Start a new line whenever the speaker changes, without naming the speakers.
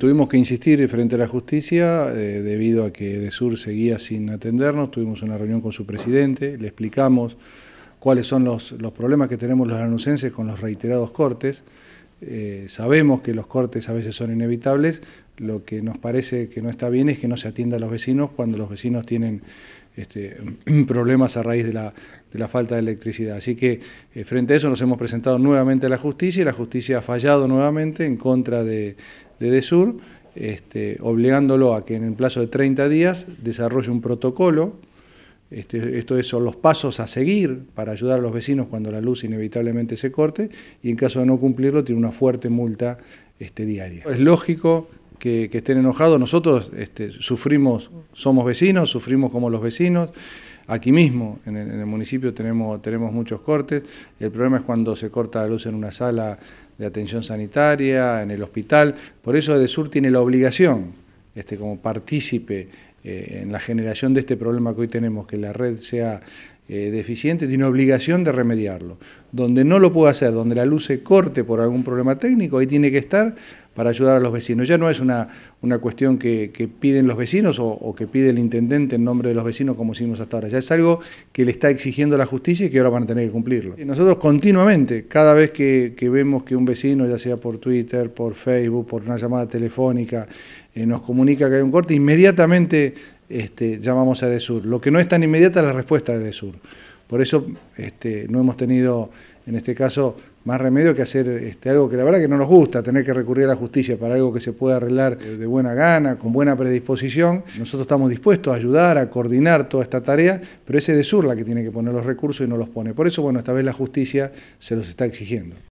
Tuvimos que insistir frente a la justicia eh, debido a que De Sur seguía sin atendernos, tuvimos una reunión con su presidente, le explicamos cuáles son los, los problemas que tenemos los anuncenses con los reiterados cortes. Eh, sabemos que los cortes a veces son inevitables, lo que nos parece que no está bien es que no se atienda a los vecinos cuando los vecinos tienen este, problemas a raíz de la, falta de electricidad. Así que eh, frente a eso nos hemos presentado nuevamente a la justicia y la justicia ha fallado nuevamente en contra de, de DESUR, este, obligándolo a que en el plazo de 30 días desarrolle un protocolo. ...estos esto son los pasos a seguir para ayudar a los vecinos cuando la luz inevitablemente se corte y en caso de no cumplirlo tiene una fuerte multa este, diaria. Es lógico que, que estén enojados, nosotros este, sufrimos, somos vecinos, sufrimos como los vecinos, Aquí mismo, en el, municipio, tenemos, tenemos muchos cortes. El problema es cuando se corta la luz en una sala de atención sanitaria, en el hospital. Por eso EDESUR tiene la obligación, este, como partícipe eh, en la generación de este problema que hoy tenemos, que la red sea eh, deficiente tiene obligación de remediarlo. Donde no lo puede hacer, donde la luz se corte por algún problema técnico, ahí tiene que estar para ayudar a los vecinos. Ya no es una, una cuestión que, piden los vecinos o, que pide el intendente en nombre de los vecinos como hicimos hasta ahora. Ya es algo que le está exigiendo la justicia y que ahora van a tener que cumplirlo. Y nosotros continuamente, cada vez que, vemos que un vecino, ya sea por Twitter, por Facebook, por una llamada telefónica, eh, nos comunica que hay un corte, inmediatamente llamamos este, a DESUR. Lo que no es tan inmediata es la respuesta de DESUR. Por eso este, no hemos tenido, en este caso, más remedio que hacer este, algo que la verdad que no nos gusta, tener que recurrir a la justicia para algo que se pueda arreglar eh, de buena gana, con buena predisposición. Nosotros estamos dispuestos a ayudar, a coordinar toda esta tarea, pero es DESUR la que tiene que poner los recursos y no los pone. Por eso, bueno, esta vez la justicia se los está exigiendo.